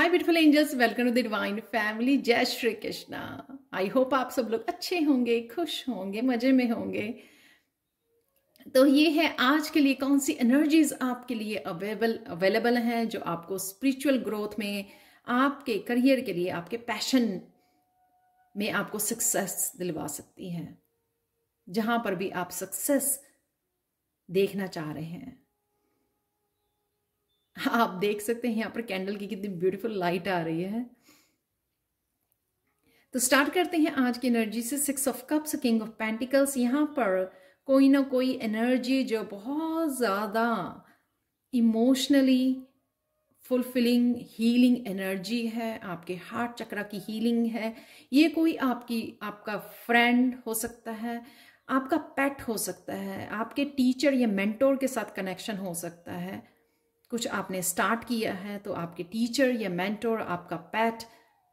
Hi beautiful angels welcome to the divine family जय Shri Krishna I hope आप सब लोग अच्छे होंगे खुश होंगे मजे में होंगे तो ये है आज के लिए कौन सी एनर्जीज आपके लिए अवेलेबल अवेलेबल हैं जो आपको स्पिरिचुअल ग्रोथ में आपके करियर के लिए आपके पैशन में आपको सक्सेस दिलवा सकती हैं जहां पर भी आप सक्सेस देखना चाह रहे हैं आप देख सकते हैं यहाँ पर कैंडल की कितनी ब्यूटीफुल लाइट आ रही है तो स्टार्ट करते हैं आज की एनर्जी से six of cups king of pentacles यहाँ पर कोई ना कोई एनर्जी जो बहुत ज़्यादा इमोशनली फुलफिलिंग हीलिंग एनर्जी है आपके हार्ट चक्रा की हीलिंग है ये कोई आपकी आपका फ्रेंड हो सकता है आपका पेट हो सकता है आपके टीचर या मेंटोर के साथ कनेक्शन हो सकता है कुछ आपने स्टार्ट किया है तो आपके टीचर या मेंटोर आपका पैट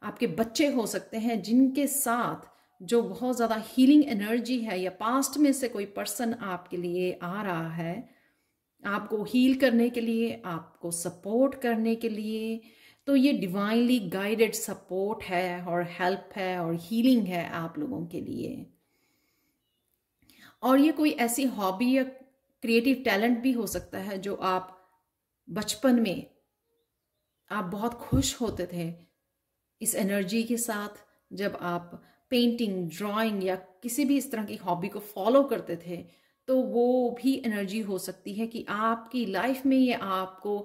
आपके बच्चे हो सकते हैं जिनके साथ जो बहुत ज़्यादा हीलिंग एनर्जी है या पास्ट में से कोई पर्सन आपके लिए आ रहा है आपको हील करने के लिए आपको सपोर्ट करने के लिए तो ये डिवाइनली गाइडेड सपोर्ट है और हेल्प है और हीलिंग है आप लोगों के लिए और ये कोई ऐसी हॉबी या क्रिएटिव टैलेंट भी हो सकता है जो आप बचपन में आप बहुत खुश होते थे इस एनर्जी के साथ जब आप पेंटिंग ड्राइंग या किसी भी इस तरह की हॉबी को फॉलो करते थे तो वो भी एनर्जी हो सकती है कि आपकी लाइफ में ये आपको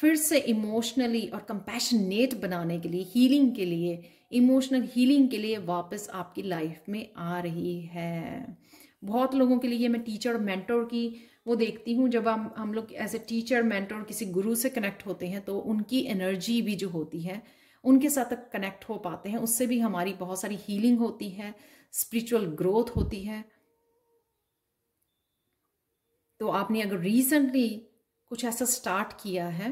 फिर से इमोशनली और कंपैशनेट बनाने के लिए हीलिंग के लिए इमोशनल हीलिंग के लिए वापस आपकी लाइफ में आ रही है बहुत लोगों के लिए मैं टीचर मैंटोर मेंटोर की वो देखती हूँ जब हम हम लोग एज ए टीचर मेंटोर किसी गुरु से कनेक्ट होते हैं तो उनकी एनर्जी भी जो होती है उनके साथ कनेक्ट हो पाते हैं उससे भी हमारी बहुत सारी हीलिंग होती है स्पिरिचुअल ग्रोथ होती है तो आपने अगर रिसेंटली कुछ ऐसा स्टार्ट किया है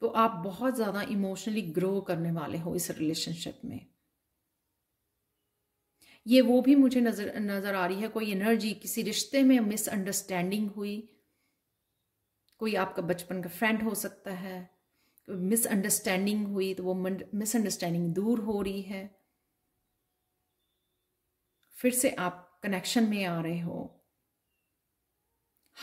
तो आप बहुत ज़्यादा इमोशनली ग्रो करने वाले हो इस रिलेशनशिप में ये वो भी मुझे नज़र नज़र आ रही है कोई एनर्जी किसी रिश्ते में मिसअंडरस्टैंडिंग हुई कोई आपका बचपन का फ्रेंड हो सकता है मिसअंडरस्टैंडिंग हुई तो वो मिसअंडरस्टैंडिंग दूर हो रही है फिर से आप कनेक्शन में आ रहे हो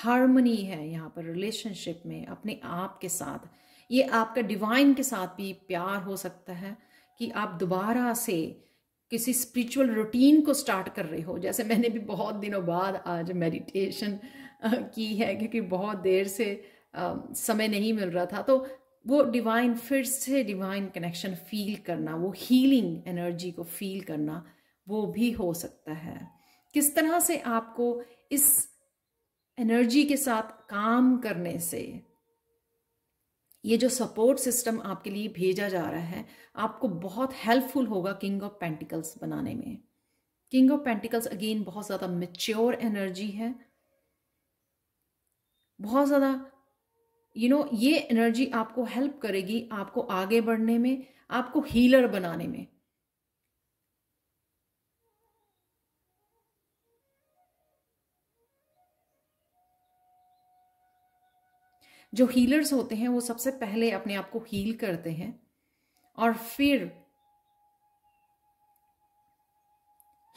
हारमोनी है यहाँ पर रिलेशनशिप में अपने आप के साथ ये आपका डिवाइन के साथ भी प्यार हो सकता है कि आप दोबारा से किसी स्पिरिचुअल रूटीन को स्टार्ट कर रहे हो जैसे मैंने भी बहुत दिनों बाद आज मेडिटेशन की है क्योंकि बहुत देर से समय नहीं मिल रहा था तो वो डिवाइन फिर से डिवाइन कनेक्शन फील करना वो हीलिंग एनर्जी को फील करना वो भी हो सकता है किस तरह से आपको इस एनर्जी के साथ काम करने से ये जो सपोर्ट सिस्टम आपके लिए भेजा जा रहा है आपको बहुत हेल्पफुल होगा किंग ऑफ पेंटिकल्स बनाने में किंग ऑफ पेंटिकल्स अगेन बहुत ज़्यादा मेच्योर एनर्जी है बहुत ज़्यादा यू नो ये एनर्जी आपको हेल्प करेगी आपको आगे बढ़ने में आपको हीलर बनाने में जो हीलर्स होते हैं वो सबसे पहले अपने आप को हील करते हैं और फिर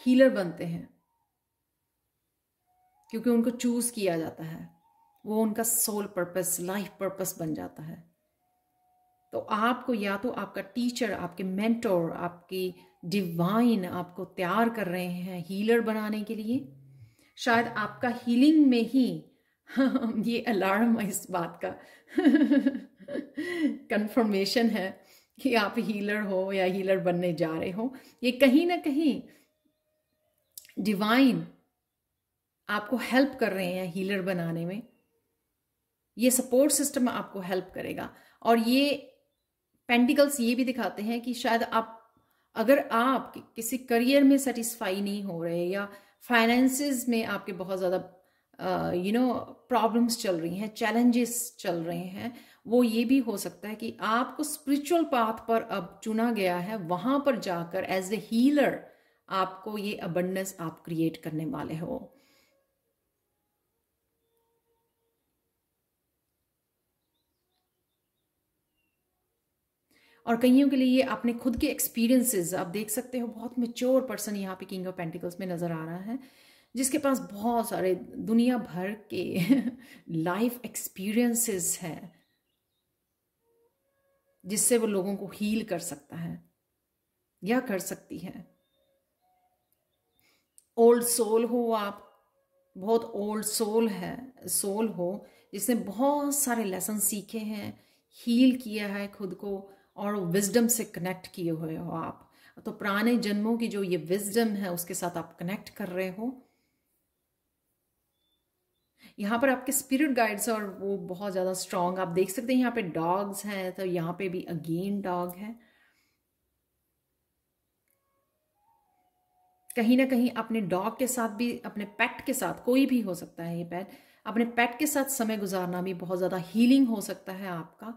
हीलर बनते हैं क्योंकि उनको चूज किया जाता है वो उनका सोल पर्पस लाइफ पर्पस बन जाता है तो आपको या तो आपका टीचर आपके मेंटोर आपकी डिवाइन आपको तैयार कर रहे हैं हीलर बनाने के लिए शायद आपका हीलिंग में ही ये अलार्म इस बात का कंफर्मेशन है कि आप हीलर हो या हीलर बनने जा रहे हो ये कहीं ना कहीं डिवाइन आपको हेल्प कर रहे हैं हीलर बनाने में ये सपोर्ट सिस्टम आपको हेल्प करेगा और ये पेंटिकल्स ये भी दिखाते हैं कि शायद आप अगर आप किसी करियर में सेटिस्फाई नहीं हो रहे या फाइनेंसिस में आपके बहुत ज़्यादा यू नो प्रॉब्लम्स चल रही हैं चैलेंजेस चल रहे हैं वो ये भी हो सकता है कि आपको स्पिरिचुअल पाथ पर अब चुना गया है वहाँ पर जाकर एज ए हीलर आपको ये अबंडस आप क्रिएट करने वाले हो और कईयों के लिए ये अपने खुद के एक्सपीरियंसेस आप देख सकते हो बहुत मेच्योर पर्सन यहाँ पे किंग ऑफ पेंटिकल्स में नज़र आ रहा है जिसके पास बहुत सारे दुनिया भर के लाइफ एक्सपीरियंसेस है जिससे वो लोगों को हील कर सकता है या कर सकती है ओल्ड सोल हो आप बहुत ओल्ड सोल है सोल हो जिसने बहुत सारे लेसन सीखे हैं हील किया है खुद को और विजडम से कनेक्ट किए हुए हो आप तो पुराने जन्मों की जो ये विजडम है उसके साथ आप कनेक्ट कर रहे हो यहाँ पर आपके स्पिरिट गाइड्स और वो बहुत ज़्यादा स्ट्रांग आप देख सकते हैं यहाँ पे डॉग्स हैं तो यहाँ पे भी अगेन डॉग है कहीं ना कहीं अपने डॉग के साथ भी अपने पेट के साथ कोई भी हो सकता है ये पेट अपने पेट के साथ समय गुजारना भी बहुत ज़्यादा हीलिंग हो सकता है आपका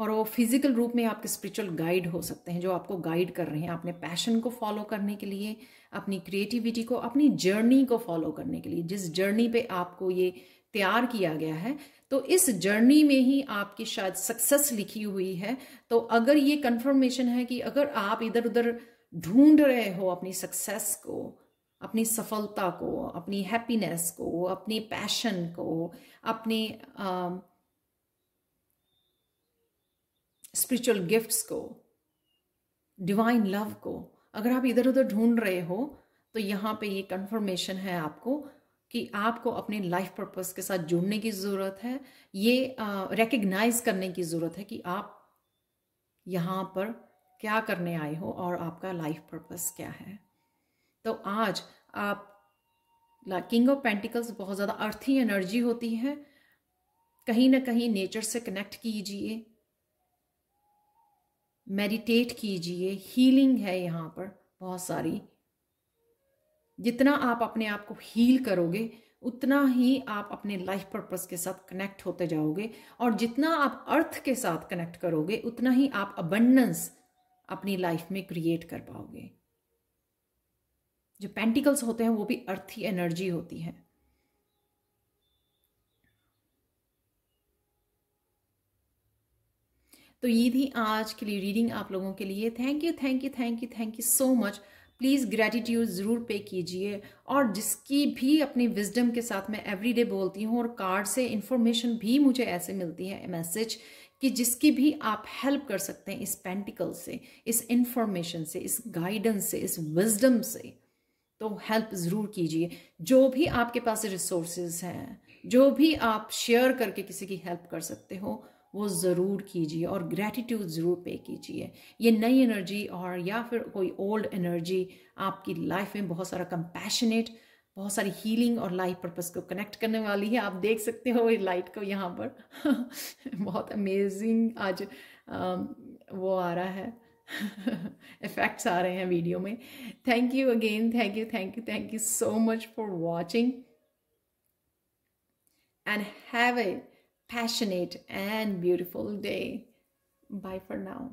और वो फिजिकल रूप में आपके स्पिरिचुअल गाइड हो सकते हैं जो आपको गाइड कर रहे हैं अपने पैशन को फॉलो करने के लिए अपनी क्रिएटिविटी को अपनी जर्नी को फॉलो करने के लिए जिस जर्नी पे आपको ये तैयार किया गया है तो इस जर्नी में ही आपकी शायद सक्सेस लिखी हुई है तो अगर ये कंफर्मेशन है कि अगर आप इधर उधर ढूंढ रहे हो अपनी सक्सेस को अपनी सफलता को अपनी हैप्पीनेस को अपने पैशन को अपने स्पिरिचुअल गिफ्ट्स को डिवाइन लव को अगर आप इधर उधर ढूंढ रहे हो तो यहाँ पे ये कंफर्मेशन है आपको कि आपको अपने लाइफ पर्पस के साथ जुड़ने की ज़रूरत है ये रिकग्नाइज uh, करने की ज़रूरत है कि आप यहाँ पर क्या करने आए हो और आपका लाइफ पर्पस क्या है तो आज आप किंग ऑफ पेंटिकल्स बहुत ज़्यादा अर्थी एनर्जी होती है कहीं ना कहीं नेचर से कनेक्ट कीजिए मेडिटेट कीजिए हीलिंग है यहाँ पर बहुत सारी जितना आप अपने आप को हील करोगे उतना ही आप अपने लाइफ पर्पस के साथ कनेक्ट होते जाओगे और जितना आप अर्थ के साथ कनेक्ट करोगे उतना ही आप अबंडेंस अपनी लाइफ में क्रिएट कर पाओगे जो पेंटिकल्स होते हैं वो भी अर्थी एनर्जी होती है तो ये थी आज के लिए रीडिंग आप लोगों के लिए thank you thank you thank you thank you so much please gratitude ज़रूर पे कीजिए और जिसकी भी अपनी विजडम के साथ मैं एवरीडे बोलती हूँ और कार्ड से इन्फॉर्मेशन भी मुझे ऐसे मिलती है मैसेज कि जिसकी भी आप हेल्प कर सकते हैं इस पेंटिकल से इस इन्फॉर्मेशन से इस गाइडेंस से इस विजडम से तो हेल्प ज़रूर कीजिए जो भी आपके पास रिसोर्सेज हैं जो भी आप शेयर करके किसी की हेल्प कर सकते हो वो ज़रूर कीजिए और ग्रैटिट्यूड ज़रूर पे कीजिए ये नई एनर्जी और या फिर कोई ओल्ड एनर्जी आपकी लाइफ में बहुत सारा कंपैशनेट बहुत सारी हीलिंग और लाइफ पर्पस को कनेक्ट करने वाली है आप देख सकते हो ये लाइट को यहाँ पर बहुत अमेजिंग आज um, वो आ रहा है इफेक्ट्स आ रहे हैं वीडियो में thank you again thank you thank you thank you so much for watching and have a passionate and beautiful day. Bye for now.